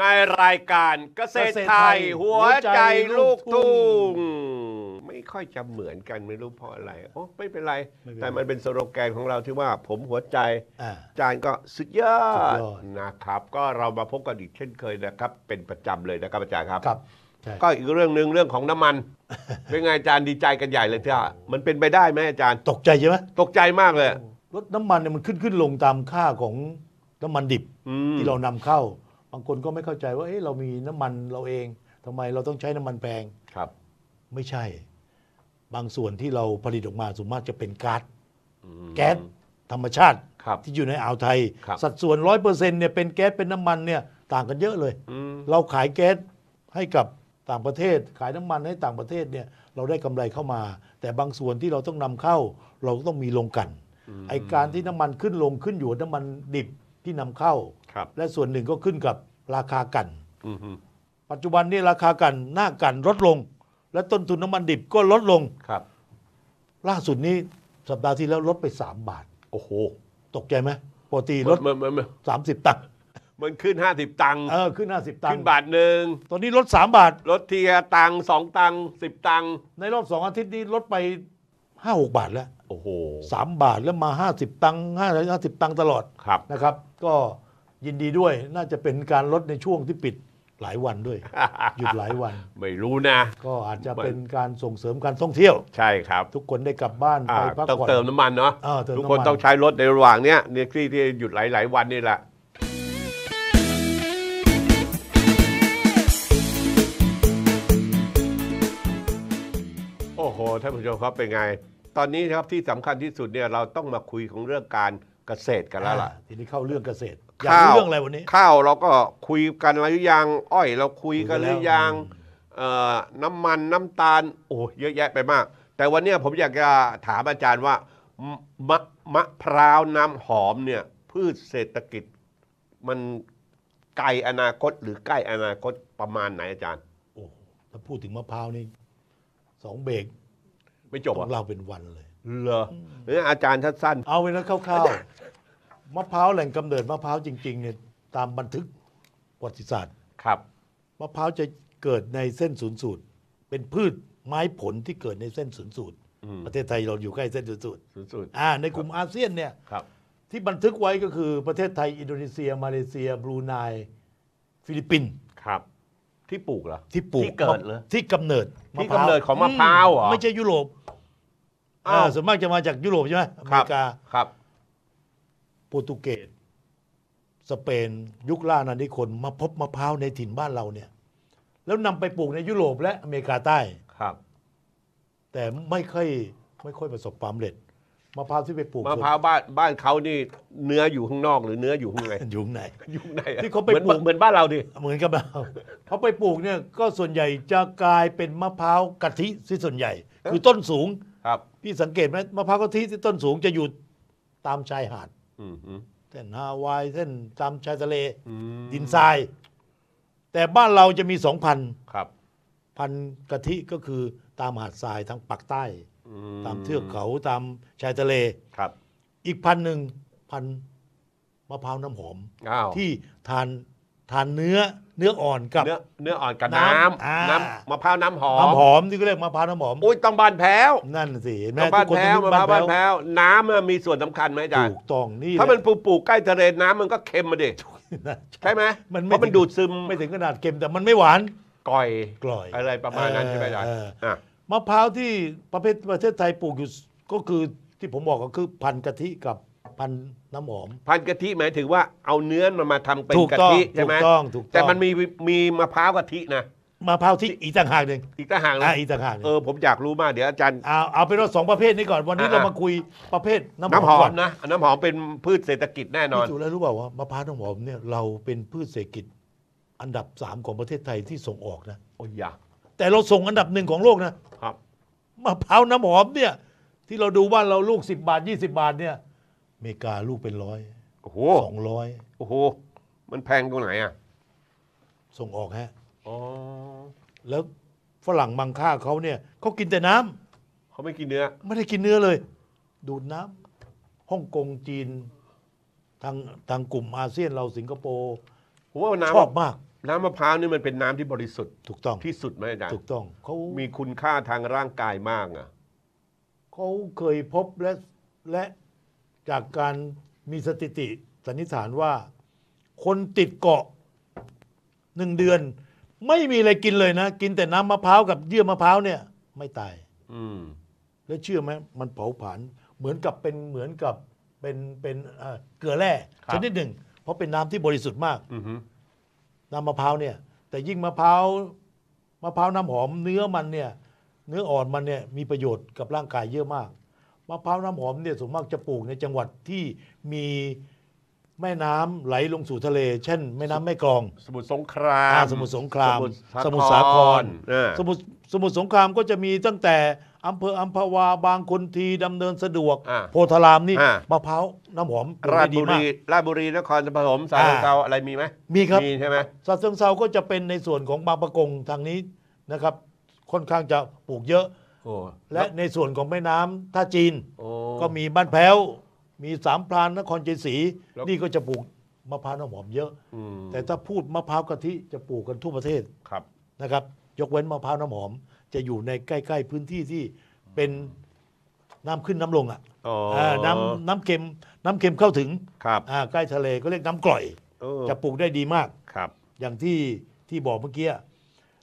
ในรายการเกษตรไทย หัวใจลูกทุ่งไม่ค่อยจะเหมือนกันไม่รู้เพราะอะไร โอ้ไม่เป็นไร แต่มันเป็นสโลแกนของเราที่ว่า ผมหัวใจอาจานก็สุดยอดนะครับ ก็เรามาพบกันอีกเช่นเคยนะครับเป็นประจำเลยนะครับอาจารย์ครับครับก็อีกเรื่องหนึ่งเรื่องของน้ำมันเป็นไงอาจารย์ดีใจกันใหญ่เลยที่ว่ามันเป็นไปได้ไหมอาจารย์ตกใจใช่ไหมตกใจมากเลยรถน้ำมันเนี่ยมันขึ้นขึ้นลงตามค่าของน้ำมันดิบที่เรานำเข้าบางคนก็ไม่เข้าใจว่า เอ้ยเรามีน้ำมันเราเอง ทำไมเราต้องใช้น้ำมันแพงครับ ไม่ใช่ บางส่วนที่เราผลิตออกมาส่วนมากจะเป็นก๊าซแก๊สธรรมชาติที่อยู่ในอ่าวไทย สัดส่วนร้อยเปอร์เซ็นต์เนี่ยเป็นแก๊สเป็นน้ำมันเนี่ยต่างกันเยอะเลย เราขายแก๊สให้กับต่างประเทศ ขายน้ำมันให้ต่างประเทศเนี่ยเราได้กำไรเข้ามา แต่บางส่วนที่เราต้องนำเข้า เราต้องมีลงกัน ไอการที่น้ำมันขึ้นลงขึ้นอยู่น้ำมันดิบที่นำเข้าและส่วนหนึ่งก็ขึ้นกับราคากันปัจจุบันนี้ราคากันหน้ากันลดลง และต้นทุนน้ำมันดิบก็ลดลงครับ ล่าสุดนี้สัปดาห์ที่แล้วลดไปสามบาท โอ้โห ตกใจไหมปกติลดสามสิบตังค์ มันขึ้นห้าสิบตังค์ เออขึ้นห้าสิบตังขึ้นบาทหนึ่ง ตอนนี้ลดสามบาท ลดเทียตังค์สองตังค์สิบตังค์ ในรอบสองอาทิตย์นี้ลดไปห้าหกบาทแล้ว โอ้โหสามบาทแล้วมาห้าสิบตังค์สิบตังค์ตลอดครับนะครับ ก็ยินดีด้วยน่าจะเป็นการลดในช่วงที่ปิดหลายวันด้วย หยุดหลายวัน ไม่รู้นะ ก็อาจจะเป็นการส่งเสริมการท่องเที่ยวใช่ครับ ทุกคนได้กลับบ้านไปพักผ่อนเติมน้ำมันเนาะทุกคนต้องใช้รถในระหว่างเนี้ยเนี่ยที่ที่หยุดหลายหลายวันนี่แหละโอ้โหท่านผู้ชมครับเป็นไง ตอนนี้ครับที่สำคัญที่สุดเนี่ยเราต้องมาคุยของเรื่องการเกษตรกันแล้วล่ะ ทีนี้เข้าเรื่องเกษตรข้าวเรื่องอะไรวันนี้ ข้าวเราก็คุยกันอะหรือยังอ้อยเราคุยกันหรือยังน้ำมันน้ำตาล โอ้เยอะแยะไปมาก แต่วันนี้ผมอยากจะถามอาจารย์ว่ามะมะพร้าวน้ำหอมเนี่ย พืชเศรษฐกิจ มันไกลอนาคต หรือใกล้อนาคตประมาณไหนอาจารย์โอ้ถ้าพูดถึงมะพร้าวนี่สองเบรกไม่จบของเราเป็นวันเลยเหรอหรืออาจารย์ทัดสั้นเอาไว้นะคร่าวมะพร้าวแหล่งกำเนิดมะพร้าวจริงๆ เนี่ย ตามบันทึกประวัติศาสตร์ครับมะพร้าวจะเกิดในเส้นศูนย์สูตรเป็นพืชไม้ผลที่เกิดในเส้นศูนย์สูตรประเทศไทยเราอยู่ใกล้เส้นศูนย์สูตรศูนย์สูตรอ่าในกลุ่มอาเซียนเนี่ยครับ ที่บันทึกไว้ก็คือประเทศไทยอินโดนีเซีย มาเลเซีย บรูไนฟิลิปปินส์ครับ ที่ปลูกเหรอที่ปลูกที่เกิดเหรอที่กำเนิดมะที่พร้าวกำเนิดของมะพร้าวเหรอไม่ใช่ยุโรปอ่าส่วนมากจะมาจากยุโรปใช่ไหมอเมริกาครับโปรตุเกสสเปนยุคล่านานิคนมาพบมะพร้าวในถิ่นบ้านเราเนี่ย แล้วนำไปปลูกในยุโรปและ อเมริกาใต้ครับ แต่ไม่ค่อยไม่ค่อยประสบความสำเร็จมะพร้าวที่ไปปลูกมะพร้าวบ้านบ้านเขานี่เนื้ออยู่ข้างนอกหรือเนื้ออยู่ข้างในอยู่ไหนอยู่ข้างในที่เขาไปปลูกเหมือนบ้านเราดิเหมือนกับเราเขาไปปลูกเนี่ย ก็ส่วนใหญ่จะกลายเป็นมะพร้าวกะทิที่ส่วนใหญ่ คือต้นสูงครับพี่สังเกตไหมมะพร้าวกะทิที่ต้นสูงจะอยู่ตามชายหาดเส้นฮาวายเส้นตามชายทะเลดินทราย แต่บ้านเราจะมีสองพันพันกะทิก็คือตามหาดทรายทางปักใต้ ตามเทือกเขาตามชายทะเลครับ อีกพันหนึ่งพันมะพร้าวน้ำหอมที่ทานทานเนื้อเนื้ออ่อนกับ เนื้อเนื้ออ่อนกับน้ำน้ำมะพร้าวน้ำหอมน้ำหอมที่ก็เรียกมะพร้าวน้ำหอมอุ้ยต้องบ้านแพ้วนั่นสิต้องบ้านแพ้วมะพร้าวบ้านแพ้วน้ำมันมีส่วนสำคัญไหมอาจารย์ถูกต้องนี่ถ้ามันปลูกปูใกล้ทะเลน้ำมันก็เค็มมาดิใช่ไหมเพราะมันดูดซึมไม่ถึงขนาดเค็มแต่มันไม่หวานก่อยกลอยอะไรประมาณนั้นใช่ไหมอาจารย์ะมะพร้าวที่ประเภทประเทศไทยปลูกอยู่ ก็คือที่ผมบอกก็คือพันกะทิกับพันน้ำหอมพันกะทิหมายถึงว่าเอาเนื้อมันมาทำเป็นกะทิใช่ไหมถูกต้องถูกต้องแต่มันมีมีมะพร้าวกะทินะมะพร้าวที่อีกต่างหากหนึ่งอีกต่างหากนะอ่อีกต่างหากหนึ่งเออผมอยากรู้มากเดี๋ยวอาจารย์เอาเอาเป็นว่าสองประเภทนี้ก่อนวันนี้เรามาคุยประเภทน้ำหอมนะน้ำหอมเป็นพืชเศรษฐกิจแน่นอนจูแล้วรู้เปล่าว่ามะพร้าวน้ำหอมเนี่ยเราเป็นพืชเศรษฐกิจ อันดับสามของประเทศไทยที่ส่งออกนะโอ้ยยากแต่เราส่งอันดับหนึ่งของโลกนะครับมะพร้าวน้ำหอมเนี่ย ที่เราดูว่าเราลูกสิบบาทยี่ิบบาทเนี่ยอเมริกาลูกเป็นร้อยโอ้โหสองร้อยโอ้โห มันแพงตรงไหนอ่ะ ส่งออกฮะอ๋อแล้ว ฝรั่งมังค่าเขาเนี่ยเขากินแต่น้ำเขาไม่กินเนื้อ ไม่ได้กินเนื้อเลย ดูดน้ำฮ่องกงจีนทางทางกลุ่มอาเซียนเราสิงคโปร์ผมว่าน้ำชอบมาก น้ำมะพร้าวนี่มันเป็นน้ำที่บริสุทธิ์ถูกต้องที่สุดไหมอาจารย์ถูกต้องเขามีคุณค่าทางร่างกายมากอ่ะเขาเคยพบและและจากการมีสถิติสันนิษฐาน ว่าคนติดเกาะหนึ่งเดือน ไม่มีอะไรกินเลยนะกินแต่น้ำมะพร้าวกับเยื่อมะพร้าวเนี่ย ไม่ตายแล้วเชื่อไหมมันเผาผลาญเหมือนกับเป็นเหมือนกับเป็นเป็นเกลือแร่ชนิดหนึ่ง เพราะเป็นน้ำที่บริสุทธิ์มากน้ำมะพร้าวเนี่ย แต่ยิ่งมะพร้าวมะพร้าวน้ำหอม เนื้อมันเนี่ย เนื้ออ่อนมันเนี่ยมีประโยชน์กับร่างกายเยอะมากมะพร้าวน้ำหอมเนี่ยส่วนมากจะปลูกในจังหวัดที่มีแม่น้ำไหลลงสู่ทะเล เช่นแม่น้ำแม่กลอง สมุทรสงครามสมุทรสงครามสมุทรสาครสมุทรสมุทรสงครามก็จะมีตั้งแต่อำเภออัมพวาบางคนทีดำเนินสะดวกโพธารามนี่มะพร้าวน้ำหอม ราชบุรีราชบุรีนครสมุทรสาคราอะไรมีไหมมีครับมีใช่ไหมสาเซาก็จะเป็นในส่วนของบางประกงทางนี้นะครับ ค่อนข้างจะปลูกเยอะอและในส่วนของแม่น้ำท่าจีน ก็มีบ้านแพ้วมีสามพรานนครเจสีนี่ก็จะปลูกมะพร้าวน้ำหอมเยอะอแต่ถ้าพูดมะพร้าวกะทิจะปลูกกันทั่วประเทศครับนะครับยกเว้นมะพร้าวน้ำหอม จะอยู่ในใกล้ ๆ พื้นที่ที่เป็นน้ำขึ้นน้ำลงอ่ะอ่าน้ำน้ำเค็ม น้ำเค็มเข้าถึงครับใกล้ทะเลก็เรียกน้ำกร่อยอจะปลูกได้ดีมากครับ อย่างที่ที่บอกเมื่อกี้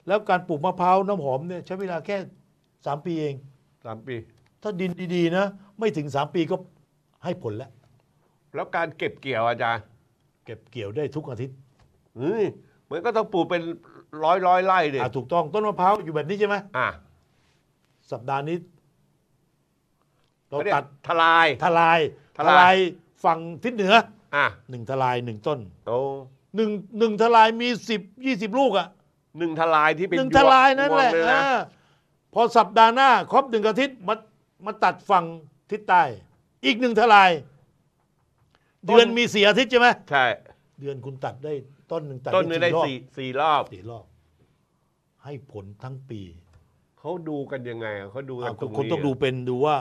แล้วการปลูกมะพร้าวน้ำหอมเนี่ยใช้เวลาแค่สามปีเองสามปี ถ้าดินดี ๆ นะ ไม่ถึงสามปีก็ให้ผลแล้ว แล้วการเก็บเกี่ยวอาจารย์เก็บเกี่ยวได้ทุกอาทิตย์เหมือนก็ต้องปลูกเป็นร้อยร้อยไร่เลยถูกต้องต้นมะพร้าวอยู่แบบนี้ใช่ไหมอ่ะ สัปดาห์นี้เราตัดทลาย ทลาย ทลายฝั่งทิศเหนืออ่ะหนึ่งทลายหนึ่งต้นโอ้หนึ่งหนึ่งทลายมีสิบยี่สิบลูกอ่ะหนึ่งทลายที่เป็นหนึ่งทลายนั่นแหละพอสัปดาห์หน้าครบหนึ่งอาทิตย์มามาตัดฝั่งทิศใต้อีกหนึ่งทลายเดือนมีสี่อาทิตย์ใช่ไหมใช่เดือนคุณตัดได้ ต้นหนึ่งตัดต้นหนึงได้สี่รอบสี่รอบให้ผลทั้งปีเขาดูกันยังไงเขาดูกันตรงนี้คนต้องดูเป็นดูว่า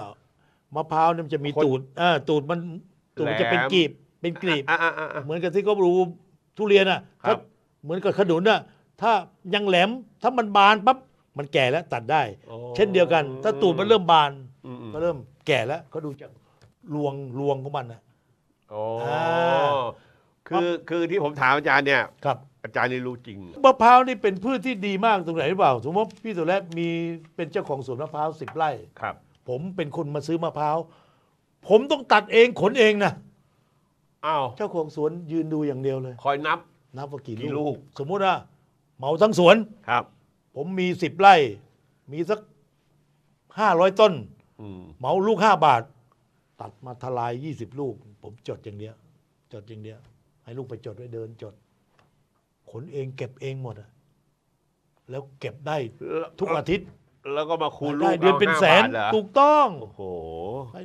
มะพร้าวเนี่ยมันจะมีตูดเออตูดมันตูดมันจะเป็นกลีบ เป็นกลีบเหมือนกับที่เขารู้ ทุเรียนอ่ะเหมือนกับขนุนอ่ะถ้ายังแหลมถ้ามันบานปั๊บมันแก่แล้วตัดได้ เช่นเดียวกัน ถ้าตูดมันเริ่มบานก็เริ่มแก่แล้ว ก็ดูจากรวงรวงของมันนะโอ้คือคือที่ผมถามอาจารย์เนี่ยครับ อาจารย์นี่รู้จริงมะพร้าวนี่เป็นพืชที่ดีมากตรงไหนหรือเปล่า สมมติพี่สุแลกมีเป็นเจ้าของสวนมะพร้าวสิบไร่ครับ ผมเป็นคนมาซื้อมะพร้าวผมต้องตัดเองขนเองนะอ้าวเจ้าของสวนยืนดูอย่างเดียวเลย คอยนับ นับว่ากี่ลูลกกสมมุติว่าเหมาทั้งสวนครับผมมีสิบไร่ มีสักห้าร้อยต้นเหมาลูกห้าบาท ตัดมาทลายยี่สิบลูก ผมจดอย่างเดียวจดอย่างเดียวให้ลูกไปจดไว้เดินจด ขนเองเก็บเองหมดอะแล้วเก็บได้ทุกอาทิตย์ แล้วก็มาคูณลูได้กเดือนเป็นแสนถูกต้อง โอ้โห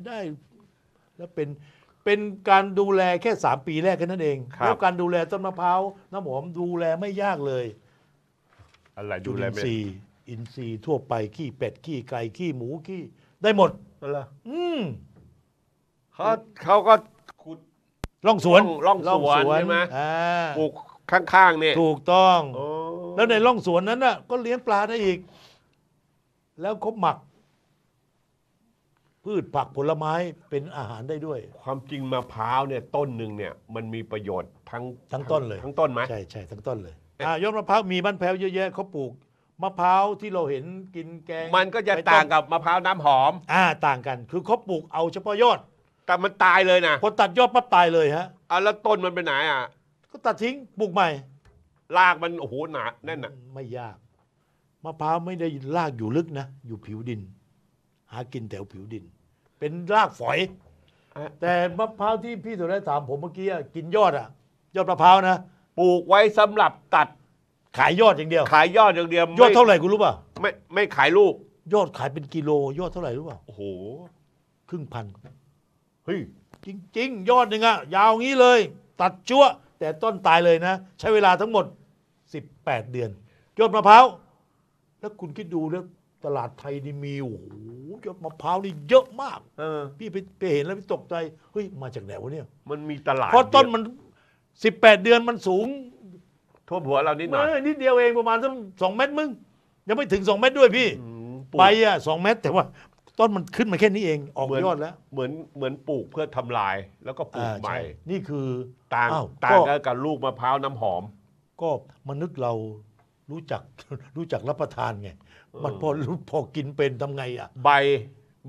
ได้ แล้วเป็น เป็นการดูแลแค่สามปีแรกแค่นั้นเองรแล้วการดูแลต้นมะพร้าว น้ำหอมดูแลไม่ยากเลยอะไรดูจุแลินเป็ทนรีย์อินทรีย์ทั่วไปขี้เป็ดขี้ไก่ขี้หมูขี้ได้หมดอะไรหอืมเขาเขาก็ขุดล่องสวนร่องสวนใช่ไหมปลูกข้างๆเนี่ยถูกต้องอแล้วในร่องสวนนั้น น่ะ ก็เลี้ยงปลาได้อีก แล้วเขาหมัก พืชผักผลไม้เป็นอาหารได้ด้วย ความจริงมะพร้าวเนี่ย ต้นหนึ่งเนี่ย มันมีประโยชน์ ทั้งทั้งต้นเลย ทั้งต้นไหมใช่ใช่ทั้งต้นเลยอ่ะยอดมะพร้าวมีบ้านแพ้วเยอะแยะเขาปลูกมะพร้าวที่เราเห็นกินแกง มันก็จะต่างกับมะพร้าวน้ำหอม อ่าต่างกันคือเขาปลูกเอาเฉพาะยอด แต่มันตายเลยนะพอตัดยอดปั๊บตายเลยฮะอ่ะแล้วต้นมันไปไหนอ่ะ ก็ตัดทิ้งปลูกใหม่รากมันโอ้โหหนาแน่นอ่ะ ไม่ยากมะพร้าวไม่ได้รากอยู่ลึกนะอยู่ผิวดินหากินแถวผิวดิน เป็นรากฝอยแต่มะพร้าวที่พี่สุรได้ถามผมเมื่อกี้กินยอดอ่ะยอดมะพร้าวนะปลูกไว้สำหรับตัดขายยอดอย่างเดียว ขายยอดอย่างเดียว ยอดเท่าไหร่คุณรู้ป่ะ ไม่ไม่ขายลูก ยอดขายเป็นกิโลยอดเท่าไหร่รู้ป่ะ โอ้โห ครึ่งพัน เฮ้ย จริงจริงยอดหนึ่งอะยาวงี้เลย ตัดชั่ว แต่ต้นตายเลยนะ ใช้เวลาทั้งหมด 18 เดือน ยอดมะพร้าวแล้วคุณคิดดูแล้วตลาดไทยนี่มีโอ้โหยอดมะพร้าวนี่เยอะมากเออพี่ไปไปเห็นแล้วพี่ตกใจเฮ้ยมาจากไหนวะเนี่ยมันมีตลาดเพราะต้นมันสิบแปดเดือนมันสูงท่วมหัวเรานิดหน่อยนิดเดียวเองประมาณสักสองเมตรมึง ยังไม่ถึงสองเมตรด้วยพี่ไปอ่ะสองเมตร แต่ว่าต้นมันขึ้นมาแค่นี้เองออกยอดแล้วเหมือนเหมือนปลูกเพื่อทำลายแล้วก็ปลูกใหม่นี่คือต่างต่างกับลูกมะพร้าวน้ำหอม ก็มนุษย์เรารู้จักรู้จักรับประทานไงมันพอรู้พอกินเป็นทำไงอ่ะใบ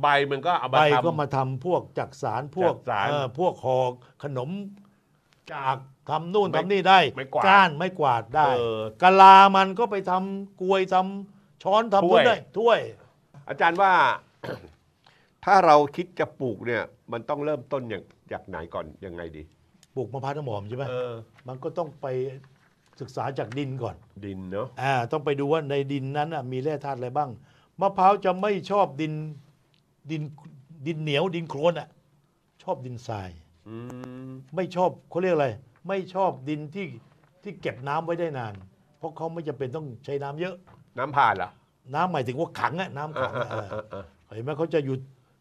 ใบมันก็เอาใบก็มาทำพวกจักสารพวกสารพวกหอกขนมจากทำนู่นทำนี่ได้ไกา้าน ไม่กวาดได้กะลามันก็ไปทำกลวยทำช้อนทำถ้วยได้ถ้วย อาจารย์ว่า ถ้าเราคิดจะปลูกเนี่ย มันต้องเริ่มต้นอย่างจากไหนก่อนยังไงดีปลูกมะพร้าวน้ำหอมใช่ไหมออมันก็ต้องไปศึกษาจากดินก่อนดินเนาะอ่าต้องไปดูว่าในดินนั้นมีแร่ธาตุอะไรบ้างมะพร้าวจะไม่ชอบดินดินดินเหนียวดินโคลนอ่ะชอบดินทรายไม่ชอบเขาเรียกอะไร ไม่ชอบดินที่ ที่เก็บน้ำไว้ได้นาน เพราะเขาไม่จำเป็นต้องใช้น้ำเยอะ น้ำผ่านเหรอ น้ำหมายถึงว่าขังอะน้ำขังเอเห็นไหมเขาจะอยู่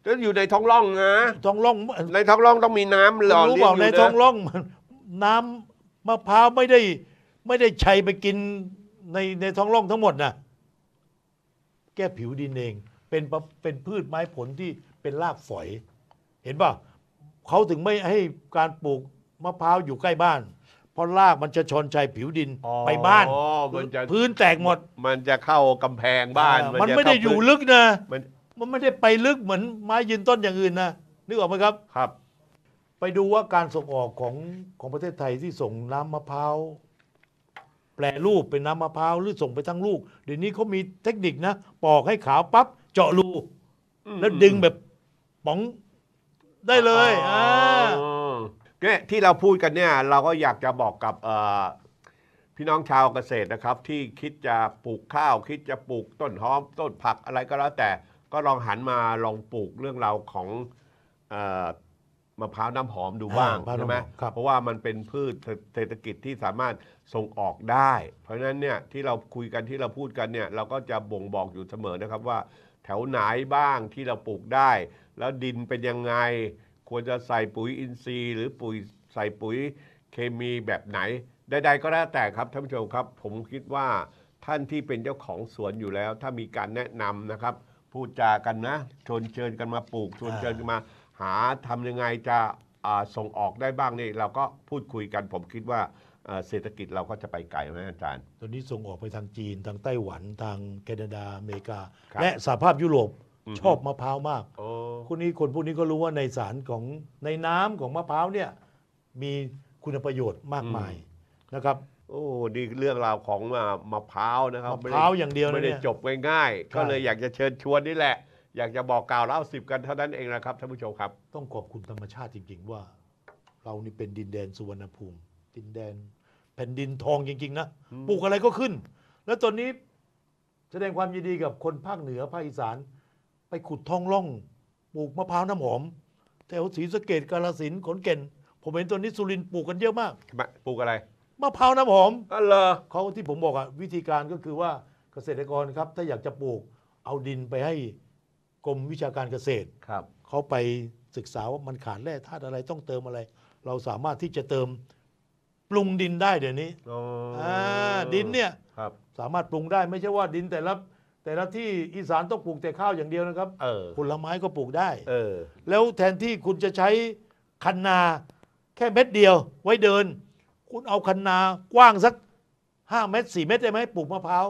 ก็อยู่ในท้องร่องนะท้องร่องในท้องร่องต้องมีน้ำหล่อรู้เลี้ยปล่างอในท้องร่อง น้้ำมะพร้าวไม่ได้ไม่ได้ใช้ไปกินในในท้องร่องทั้งหมดนะแก้ผิวดินเอง เป็นเป็นพืชไม้ผลที่เป็นรากฝอย เห็นป่ะเขาถึงไม่ให้การปลูกมะพร้าวอยู่ใกล้บ้าน เพราะรากมันจะชนชายผิวดินไปบ้านพื้นแตกหมด มันจะเข้ากำแพงบ้าน มันไม่ได้อยู่ลึกนะมันไม่ได้ไปลึกเหมือนไม้ยืนต้นอย่างอื่นนะนึกออกไหมครับ ครับ ไปดูว่าการส่งออกของของประเทศไทยที่ส่งน้ำมะพร้าวแปรรูปเป็นน้ำมะพร้าวหรือส่งไปทั้งลูกเดี๋ยวนี้เขามีเทคนิคนะปอกให้ขาวปั๊บเจาะรูแล้วดึงแบบป๋องได้เลยเนี่ยที่เราพูดกันเนี่ยเราก็อยากจะบอกกับพี่น้องชาวเกษตรนะครับ ที่คิดจะปลูกข้าว คิดจะปลูกต้นหอมต้นผักอะไรก็แล้วแต่ก็ลองหันมาลองปลูกเรื่องราวของมะพร้าวน้ำหอมดูบ้างะใช่ไหม้เพราะว่ามันเป็นพืชเศรษฐกิจที่สามารถส่งออกได้ เพราะฉะนั้นเนี่ยที่เราคุยกันที่เราพูดกันเนี่ยเราก็จะบ่งบอกอยู่เสมอนะครับว่าแถวไหนบ้างที่เราปลูกได้แล้วดินเป็นยังไง ควรจะใส่ปุ๋ยอินทรีย์หรือปุ๋ยใส่ปุ๋ยเคมีแบบไหนใดๆ ก็แล้วแต่ครับท่านผู้ชมครับ ผมคิดว่าท่านที่เป็นเจ้าของสวนอยู่แล้ว ถ้ามีการแนะนำนะครับ พูดจากันนะชวนเชิญกันมาปลูก ชวนเชิญกันมา หาทำยังไงจะส่งออกได้บ้างนี่เราก็พูดคุยกันผมคิดว่าเศรษฐกิจเราก็จะไปไกลไหมอาจารย์ตอนนี้ส่งออกไปทางจีนทางไต้หวันทางแคนาดาอเมริกาและสหภาพยุโรปอชอบมะพร้าวมากอคนนี้คนพวกนี้ก็รู้ว่าในสารของในน้ำของมะพร้าวเนี่ย มีคุณประโยชน์มากมายนะครับ โอ้ดีเรื่องราวของมะพร้าวนะครับมะพร้าวอย่างเดียวนไม่ได้จบง่ายๆก็เลยอยากจะเชิญชวนนี่แหละ อยากจะบอกกล่าวเล่าสิบกัน เท่านั้นเองนะครับ ท่านผู้ชมครับ ต้องขอบคุณธรรมชาติจริง ๆว่า เรานี่เป็นดินแดนสุวรรณภูมิ ดินแดนแผ่นดินทองจริงๆนะปลูกอะไรก็ขึ้น แล้วตอนนี้แสดงความยินดีกับคนภาคเหนือภาคอีสานไปขุดทองล่อง ปลูกมะพร้าวน้ำหอม แถวศรีสะเกดกาลสินธุ์ขอนแก่น ผมเห็นตอนนี้สุรินทร์ปลูกกันเยอะมาก ปลูกอะไร มะพร้าวน้ำหอม อ๋อเหรอเขาที่ผมบอกอ่ะวิธีการก็คือว่าเกษตรกรครับ ถ้าอยากจะปลูกเอาดินไปให้ กรมวิชาการเกษตรครับ เขาไปศึกษาว่ามันขาดแร่ธาตุอะไรต้องเติมอะไร เราสามารถที่จะเติมปรุงดินได้เดี๋ยวนี้ออดินเนี่ย ครับ สามารถปรุงได้ไม่ใช่ว่าดินแต่ละแต่ละที่อีสานต้องปลูกแต่ข้าวอย่างเดียวนะครับเออผลไม้ก็ปลูกได้เออแล้วแทนที่คุณจะใช้คันนา แค่เม็ดเดียวไว้เดิน คุณเอาคันนากว้างสักห้าเมตรสี่เมตรได้ไหมปลูกมะพร้าว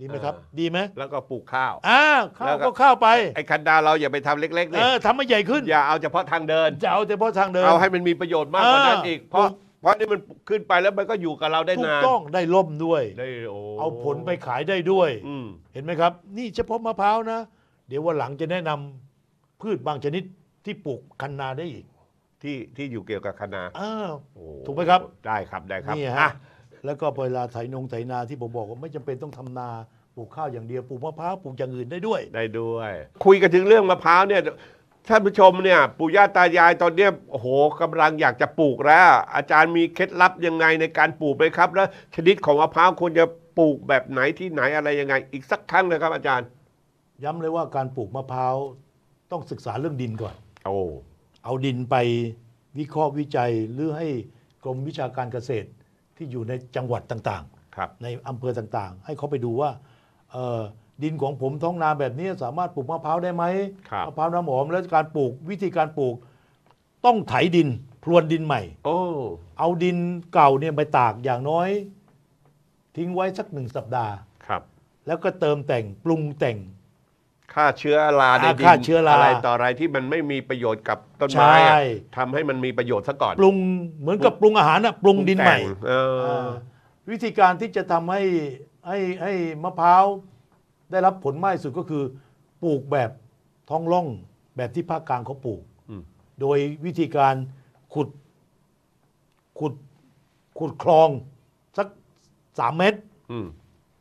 ดีไหมครับ ดีไหมแล้วก็ปลูกข้าวอ่าข้าวก็ข้าวไปไอ้คันนาเราอย่าไปทำเล็กๆเลยเออทำให้ใหญ่ขึ้น อย่าเอาเฉพาะทางเดินจะเอาเฉพาะทางเดิน เอาให้มันมีประโยชน์มากกว่านั้นอีกเพราะพราะนี่มันขึ้นไปแล้วมันก็อยู่กับเราได้ถูกนานต้องได้ล่มด้วยได้โอ้เอาผลไปขายได้ด้วยอืเห็นไหมครับ นี่เฉพาะมะพร้าวนะ เดี๋ยววันหลังจะแนะนำพืชบางชนิดที่ปลูกคันนาได้อีก ที่ที่อยู่เกี่ยวกับคันนาอถูกไหมครับ ได้ครับได้ครับนี่ฮะแล้วก็เวลาไถนงไถนาที่ผมบอกว่าไม่จำเป็นต้องทำนาปลูกข้าวอย่างเดียวปลูกมะพร้าวปลูกอย่างอื่นได้ด้วย ได้ด้วย คุยกันถึงเรื่องมะพร้าวเนี่ยท่านผู้ชมเนี่ย ปู่ย่าตายายตอนเนี้ยโอ้โหกำลังอยากจะปลูกแล้ว อาจารย์มีเคล็ดลับยังไงในการปลูกไหมครับแล้วชนิดของมะพร้าวควรจะปลูกแบบไหนที่ไหนอะไรยังไง อีกสักครั้งเลยครับ อาจารย์ย้ำเลยว่าการปลูกมะพร้าวต้องศึกษาเรื่องดินก่อนโอ้เอาดินไปวิเคราะห์วิจัยหรือให้กรมวิชาการเกษตรที่อยู่ในจังหวัดต่างครับๆในอำเภอต่าง ๆ ให้เขาไปดูว่า เออดินของผมท้องนาแบบนี้สามารถปลูกมะพร้าวได้ไหม มะพร้าวน้ำหอม แล้วการปลูกวิธีการปลูกต้องไถดินพรวนดินใหม่ โอ้ เอาดินเก่าเนี่ยไปตากอย่างน้อย ทิ้งไว้สักหนึ่งสัปดาห์ ครับ แล้วก็เติมแต่งปรุงแต่งฆ่าเชื้อราในดิน อะไรต่ออะไรที่มันไม่มีประโยชน์กับต้นไม้ทำทำให้มันมีประโยชน์ซะก่อน ปรุงเหมือนกับปรุงอาหารอะปรุงดินใหม่วิธีการที่จะทำให้ให้ให้ มะพร้าวได้รับผลมากสุดก็คือ ปลูกแบบท้องล่อง แบบที่ภาคกลางเขาปลูกโดยวิธีการขุดขุดขุดคลองสักสามเมตร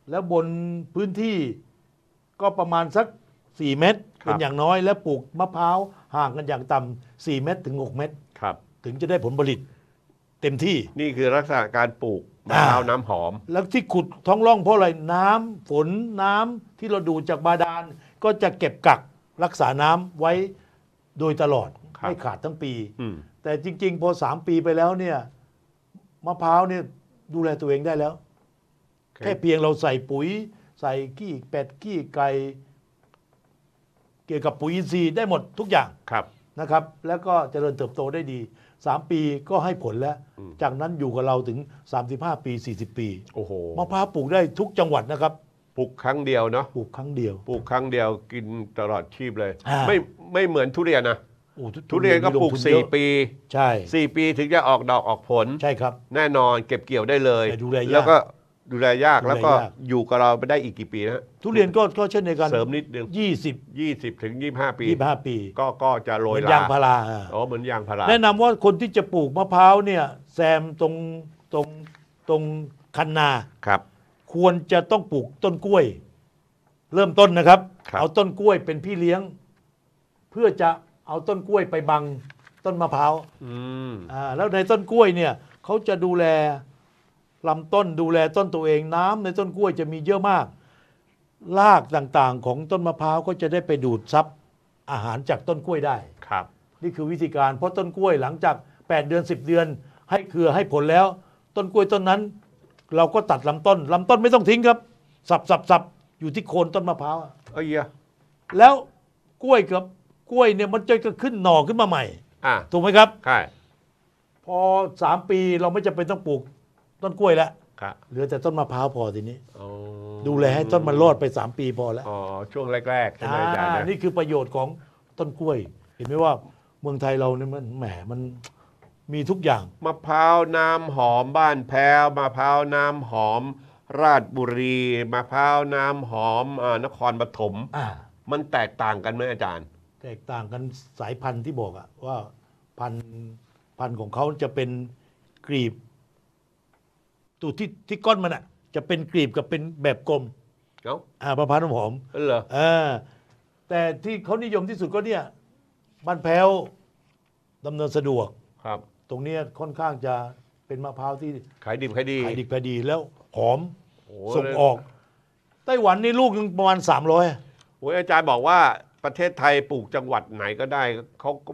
แล้วบนพื้นที่ก็ประมาณสักสี่เมตรเป็นอย่างน้อยและปลูกมะพร้าวห่างกันอย่างต่ำสี่เมตรถึงหกเมตรถึงจะได้ผลผลิตเต็มที่นี่คือลักษณะการปลูกมะพร้าวน้ำหอม แล้วที่ขุดท้องร่องเพราะอะไรน้ำฝนน้ำที่เราดูจากบาดาลก็จะเก็บกักรักษาน้ำไว้โดยตลอด ไม่ขาดทั้งปีแต่จริง ๆ พอสามปีไปแล้วเนี่ย มะพร้าวเนี่ย ดูแลตัวเองได้แล้ว แค่เพียงเราใส่ปุ๋ย ใส่ขี้แปดขี้ไก่เกี่ยวกับปุ๋ยอินทรีย์ได้หมดทุกอย่างครับนะครับ แล้วก็เจริญเติบโตได้ดีสามปีก็ให้ผลแล้ว จากนั้นอยู่กับเราถึง 35 ปี 40 ปี โอ้โหมะพร้าวปลูกได้ทุกจังหวัดนะครับ ปลูกครั้งเดียวเนาะปลูกครั้งเดียว ปลูกครั้งเดียวกินตลอดชีพเลย ไม่ไม่เหมือนทุเรียนนะ โอ้ทุเรียนก็ปลูกี4ปี ใช่ 4 ปีถึงจะออกดอกออกผล ใช่ครับ แน่นอนเก็บเกี่ยวได้เลย แล้วก็ดูแลยากแล้วก็อยู่กับเราไปได้อีกกี่ปีนะทุเรียนก็ก็เช่นเดียวกันเสริมนิดนึงยี่สิบยี่สิบถึงยี่ห้าปียี่ห้าปี ก็ก็จะโรยลายางพาราอ๋อเหมือนยางพาราแนะนำว่าคนที่จะปลูกมะพร้าวเนี่ยแซมตรงตรงตรงคันนาครับ ควรจะต้องปลูกต้นกล้วย เริ่มต้นนะครับรบเอาต้นกล้วยเป็นพี่เลี้ยง เพื่อจะเอาต้นกล้วยไปบังต้นมะพร้าวอืมอ่าแล้วในต้นกล้วยเนี่ยเขาจะดูแลลำต้นดูแลต้นตัวเองน้ำในต้นกล้วยจะมีเยอะมากรากต่างๆของต้นมะพร้าวก็จะได้ไปดูดซับ อาหารจากต้นกล้วยได้ครับ นี่คือวิธีการเพราะต้นกล้วยหลังจาก 8 เดือน10เดือน ให้เครือให้ผลแล้ว ต้นกล้วยต้นนั้น เราก็ตัดลำต้นลำต้นไม่ต้องทิ้งครับ สับสับสับอยู่ที่โคนต้นมะพร้าวอเอ้ยอแล้วกล้วยกับกล้วยเนี่ยมันจะขึ้นหน่อขึ้นมาใหม่อ่ถูกไหมครับใช่พอสามปีเราไม่จำเป็นต้องปลูกต้นกล้วยแล้วเหลือแต่ต้นมะพร้าวพอทีนี้ดูแลให้ต้นมันรอดไป 3 ปีพอแล้วช่วงแรกๆใช่ไหมอาจารย์นี่คือประโยชน์ของต้นกล้วย เห็นไหมว่าเมืองไทยเราเนี่ยมันแหมมันมีทุกอย่าง มะพร้าวน้ำหอมบ้านแพ้วมะพร้าวน้ำหอมราชบุรีมะพร้าวน้ำหอมอนครปฐมมันแตกต่างกันไหมอาจารย์ แตกต่างกันสายพันธุ์ที่บอกอะว่าพันธุ์พันธุ์ของเขาจะเป็นกรีบตัวที่ที่ก้อนมันอ่ะจะเป็นกลีบกับเป็นแบบกลมเอ้าอ่ามะพร้าวน้ำหอมเออเหรออ่าแต่ที่เขานิยมที่สุดก็เนี่ยบ้านแพ้วดำเนินสะดวก ครับ ตรงเนี้ยค่อนข้างจะเป็นมะพร้าวที่ ขายดิบขายดี ขายดิบขายดีแล้ว หอมส่งออกไต้หวันนี่ลูกึงประมาณสามร้อยโอ้ยอาจารย์บอกว่า ประเทศไทยปลูกจังหวัดไหนก็ได้เขาก็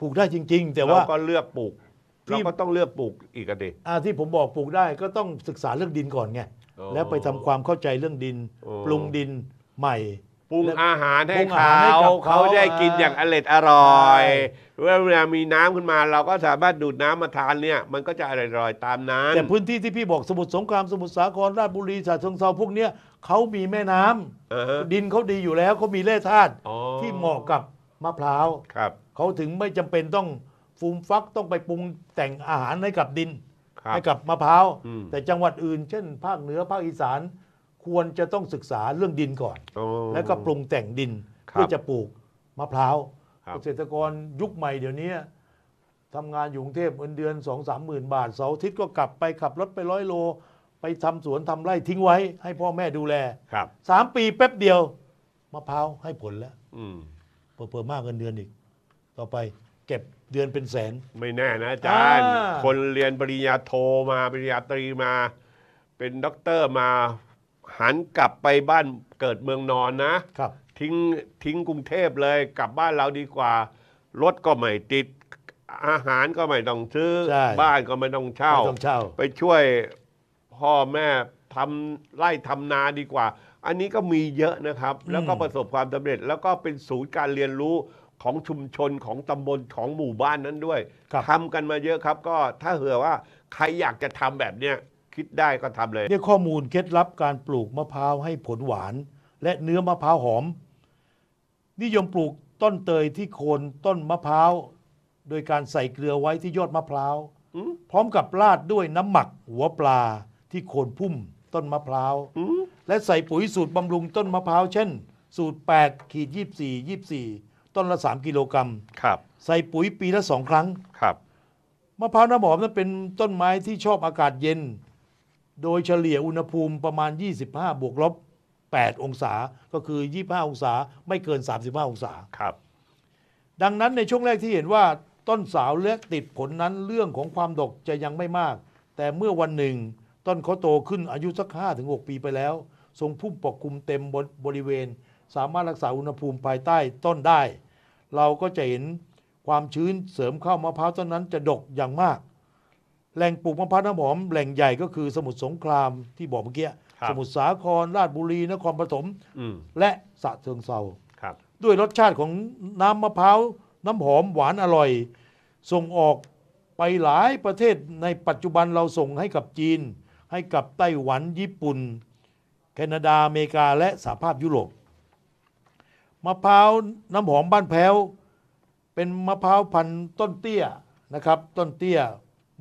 ปลูกได้จริง ๆ แต่ว่าเก็เลือกปลูกเราก็ต้องเลือกปลูกอีกอดิอ่าที่ผมบอกปลูกได้ก็ต้องศึกษาเรื่องดินก่อนไงแล้วไปทำความเข้าใจเรื่องดินปรุงดินใหม่ปรุงอาหารให้เขาเขาได้กินอย่างอร่อยอร่อยเวลามีน้ำขึ้นมาเราก็สามารถดูดน้ำมาทานเนี่ยมันก็จะอร่อยอร่อยตามน้ำแต่พื้นที่ที่พี่บอกสมุทรสงครามสมุทรสาครราชบุรีฉะเชิงเราพวกเนี้ยเขามีแม่น้ำาดินเขาดีอยู่แล้วเขามีแร่ธาตุที่เหมาะกับมะพร้าวครับเขาถึงไม่จำเป็นต้องฟูมฟักต้องไปปรุงแต่งอาหารให้กับดิน ให้กับมะพร้าว แต่จังหวัดอื่น เช่น ภาคเหนือภาคอีสานควรจะต้องศึกษาเรื่องดินก่อนอแล้วก็ปรุงแต่งดินเพื่อจะปลูกมะพร้าวเกษตรกรยุคใหม่เดี๋ยวนี้ทำงานอยู่กรุงเทพเงินเดือนสองสามหมื่นบาทเสาร์อาทิตย์ก็กลับไป ขับรถไปร้อยโล ไปทำสวนทำไร่ทิ้งไว้ ให้พ่อแม่ดูแลครับสามปีแป๊บเดียว มะพร้าวให้ผลแล้ว อืมเพิ่มมากเงินเดือนอีก ต่อไปเก็บเดือนเป็นแสนไม่แน่นะอาจารย์ คนเรียนปริญญาโทมาปริญญาตรีมา เป็นด็อกเตอร์มาหันกลับไปบ้านเกิดเมืองนอนนะครับ ทิ้งทิ้งกรุงเทพเลยกลับบ้านเราดีกว่ารถก็ไม่ติดอาหารก็ไม่ต้องซื้อบ้านก็ไม่ต้องเช่าไม่ต้องเช่าไปช่วยพ่อแม่ทำไร่ทำนาดีกว่า อันนี้ก็มีเยอะนะครับ แล้วก็ประสบความสำเร็จแล้วก็เป็นศูนย์การเรียนรู้ของชุมชนของตำบลของหมู่บ้านนั้นด้วยทำทำกันมาเยอะครับ ก็ถ้าเหื่อว่าใครอยากจะทำแบบเนี้ย คิดได้ก็ทำเลยนี่ข้อมูลเคล็ดลับการปลูกมะพร้าวให้ผลหวาน และเนื้อมะพร้าวหอม นิยมปลูกต้นเตยที่โคนต้นมะพร้าว โดยการใส่เกลือไว้ที่ยอดมะพร้าวพร้อมกับราดด้วยน้ำหมักหัวปลาที่โคนพุ่มต้นมะพร้าวและใส่ปุ๋ยสูตรบำรุงต้นมะพร้าวเช่น สูตร8ขีด24 24ต้นละ 3 กิโลกรัม ครับ ใส่ปุ๋ยปีละสองครั้ง ครับ มะพร้าวน้ำหอมนั้นเป็นต้นไม้ที่ชอบอากาศเย็น โดยเฉลี่ยอุณหภูมิประมาณ 25 บวกลบ8 องศา ก็คือ 25 องศาไม่เกิน 35 องศา ครับ ดังนั้นในช่วงแรกที่เห็นว่าต้นสาวเล็กติดผลนั้นเรื่องของความดกจะยังไม่มาก แต่เมื่อวันหนึ่งต้นเขาโตขึ้นอายุสัก5-6ปีไปแล้วทรงพุ่มปกคลุมเต็มบบริเวณสามารถรักษาอุณหภูมิภายใต้ต้นได้ เราก็จะเห็นความชื้นเสริมเข้ามะพร้าวต้นนั้นจะดกอย่างมาก แหล่งปลูกมะพร้าวน้ำหอมแหล่งใหญ่ก็คือสมุทรสงครามที่บอกเมื่อกี้ สมุทรสาคร ราชบุรีนครปฐมและสะเทิงเซาด้วยรสชาติของน้ำมะพร้าว น้ำหอมหวานอร่อย ส่งออกไปหลายประเทศในปัจจุบันเราส่งให้กับจีน ให้กับไต้หวันญี่ปุ่น แคนาดาอเมริกาและสหภาพยุโรปมะพร้าว น้ำหอมบ้านแพ้วเป็นมะพร้าวพันธุ์ต้นเตี้ยนะครับ ต้นเตี้ย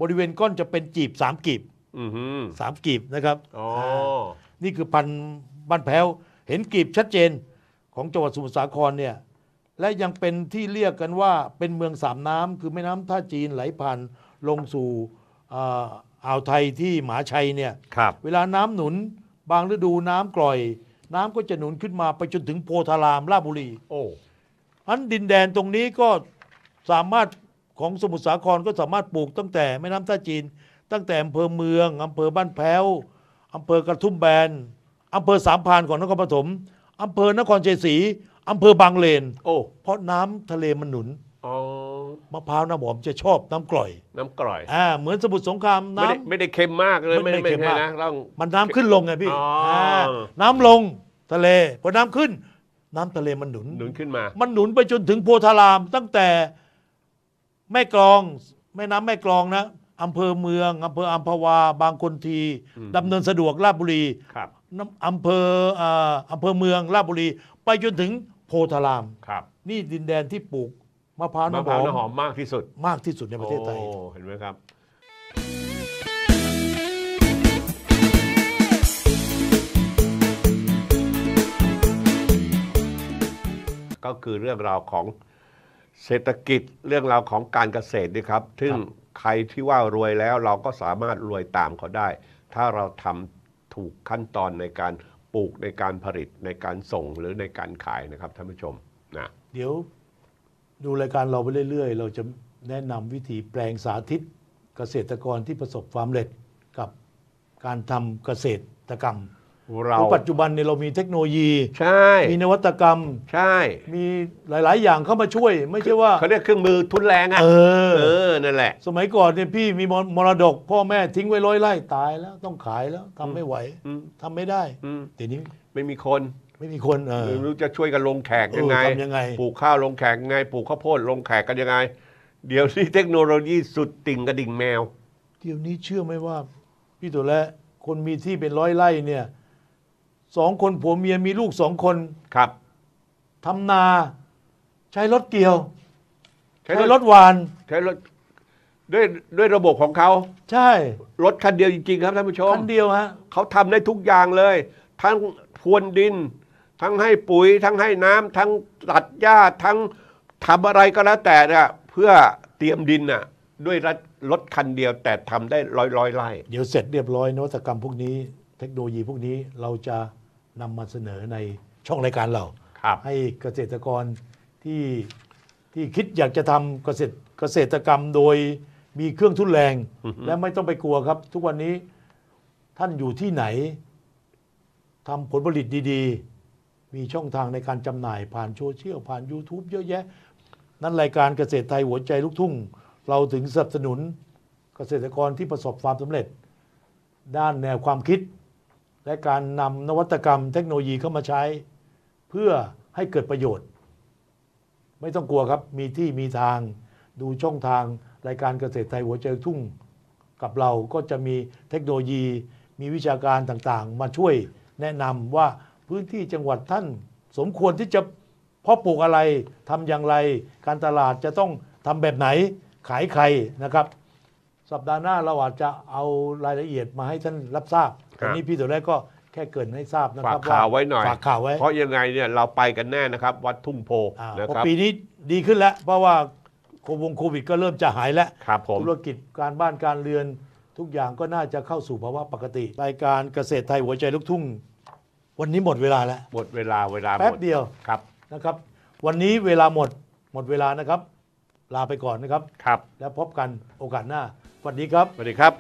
บริเวณก้อนจะเป็นจีบสามกีบสามกีบนะครับนี่คือพันธุ์บ้านแพ้วเห็นกีบชัดเจนของจังหวัดสมุทรสาครเนี่ยและยังเป็นที่เรียกกันว่าเป็นเมืองสามน้ำคือแม่น้ำท่าจีนไหลผ่านลงสู่อ่าวไทยที่หมหาชัยเนี่ยเวลาน้ำหนุนบางฤดูน้ำกร่อยน้ำก็จะหนุนขึ้นมาไปจนถึงโพธารามราชบุรี โอ้อันดินแดนตรงนี้ก็สามารถของสมุทรสาครก็สามารถปลูกตั้งแต่แม่น้ำท่าจีนตั้งแต่อำเภอเมืองอำเภอบ้านแพ้วอำเภอกระทุ่มแบนอำเภอสามพานของนครปฐมอำเภอนครเชียงศรีอำเภอบางเลน โอ้เพราะน้ำทะเลมันหนุนมะพร้าวน้ำหอม จะชอบน้ำกร่อยน้ำกร่อยอ่าเหมือนสมุทรสงครามน้ำไม่ได้เค็มมากเลยไม่ได้เค็มมากนะงมันน้ำขึ้นลงไงพี่น้ำลงทะเล พอน้ำขึ้น น้ำทะเลมันหนุนหนุนขึ้นมามันหนุนไปจนถึงโพธาราม ตั้งแต่แม่กลองแม่น้ำแม่กลองนะอำเภอเมืองอำเภออัมพวาบางคนทีดำเนินสะดวกราชบุรีครับอำเภออ่าอำเภอเมืองราชบุรี ไปจนถึงโพธารามครับ นี่ดินแดนที่ปลูกมะพร้าวน้ำหอมาหอมมากที่สุด มากที่สุดในประเทศไทยเห็นไหมครับ ก็คือเรื่องราวของเศรษฐกิจเรื่องราวของการเกษตรนะครับ ซึ่งใครที่ว่ารวยแล้วเราก็สามารถรวยตามเขาได้ ถ้าเราทำถูกขั้นตอนในการปลูกในการผลิตในการส่งหรือในการขายนะครับท่านผู้ชมนะเดี๋ยวดูรายการเราไปเรื่อยๆ เราจะแนะนำวิธีแปลงสาธิตเกษตรกรที่ประสบความสำเร็จกับการทำเกษตรกรรม เราพราะปัจจุบันเนี่ยเรามีเทคโนโลยี ใช่มีนวัตกรรม ใช่ มีหลาย ๆ อย่างเข้ามาช่วย ไม่ใช่ว่าเขาเรียกเครื่องมือทุนแรง อ่ะเออเออนั่นแหละ สมัยก่อนเนี่ยพี่มีมรดกพ่อแม่ทิ้งไว้ร้อยไร่ตายแล้วต้องขายแล้วทำไม่ไหวทำไม่ได้เดี๋ยวนี้ไม่มีคนไม่มีคนเออรู้จะช่วยกันลงแขกยังไงทำยังไงปลูกข้าวลงแขกยังไงปลูกข้าวโพด ลงแขกกันยังไง เดี๋ยวนี้เทคโนโลยีสุดติ่งกระดิ่งแมว เดี๋ยวนี้เชื่อไหมว่า พี่ตัวและคนมีที่เป็นร้อยไร่เนี่ยสองคนผัวเมียมีลูกสองคนครับทำนา ใช้รถเกี่ยว ใช้รถวานใช้รถด้วยด้วยระบบของเขา ใช่ รถคันเดียวจริงๆครับท่านผู้ชมคันเดียวฮะเขาทำได้ทุกอย่างเลย ทั้งพรวนดินทั้งให้ปุ๋ยทั้งให้น้ำทั้งตัดหญ้าทั้งทำอะไรก็แล้ว แต่นะเพื่อเตรียมดินน่ะด้วยรถคันเดียวแต่ทำได้ร้อยร้อยไร่เดี๋ยวเสร็จเรียบร้อยนวัตกรรมพวกนี้ เทคโนโลยีพวกนี้เราจะนำมาเสนอในช่องรายการเราให้เกษตรกรที่ที่คิดอยากจะทำเกษตรเกษตรกรรมโดยมีเครื่องทุนแรงและไม่ต้องไปกลัวครับ ทุกวันนี้ท่านอยู่ที่ไหนทำผลผลิตดี ๆมีช่องทางในการจำหน่าย ผ่านโซเชียลผ่าน YouTube เยอะแยะ นั้นรายการเกษตรไทยหัวใจลูกทุ่ง เราถึงสนับสนุนเกษตรกรที่ประสบความสำเร็จ ด้านแนวความคิดและการนำนวัตกรรมเทคโนโลยีเข้ามาใช้ เพื่อให้เกิดประโยชน์ ไม่ต้องกลัวครับมีที่มีทางดูช่องทางรายการเกษตรไทยหัวใจทุ่ง กับเราก็จะมีเทคโนโลยีมีวิชาการต่างๆ มาช่วยแนะนำว่าพื้นที่จังหวัดท่าน สมควรที่จะเพาะปลูกอะไรทำอย่างไร การตลาดจะต้องทำแบบไหนขายใครนะครับ สัปดาห์หน้าเราอาจจะเอารายละเอียดมาให้ท่านรับทราบอันนี้พี่ตัวแรกก็แค่เกินให้ทราบนะครับฝากข่าวไว้หน่อยฝากข่าวไว้ เพราะยังไงเนี่ยเราไปกันแน่นะครับ วัดทุ่งโพนะครับปีนี้ดีขึ้นแล้วเพราะว่าโควงโควิดก็เริ่มจะหายแล้วธุรกิจการบ้านการเรือน ทุกอย่างก็น่าจะเข้าสู่ภาวะปกติรายการเกษตรไทยหัวใจลูกทุ่งวันนี้หมดเวลาแล้ว หมดเวลาเวลาหมแป๊บเดียวครับ นะครับ วันนี้เวลาหมด หมดเวลานะครับ ลาไปก่อนนะครับ ครับ แล้วพบกันโอกาสหน้าสวัสดีครับสวัสดีครับ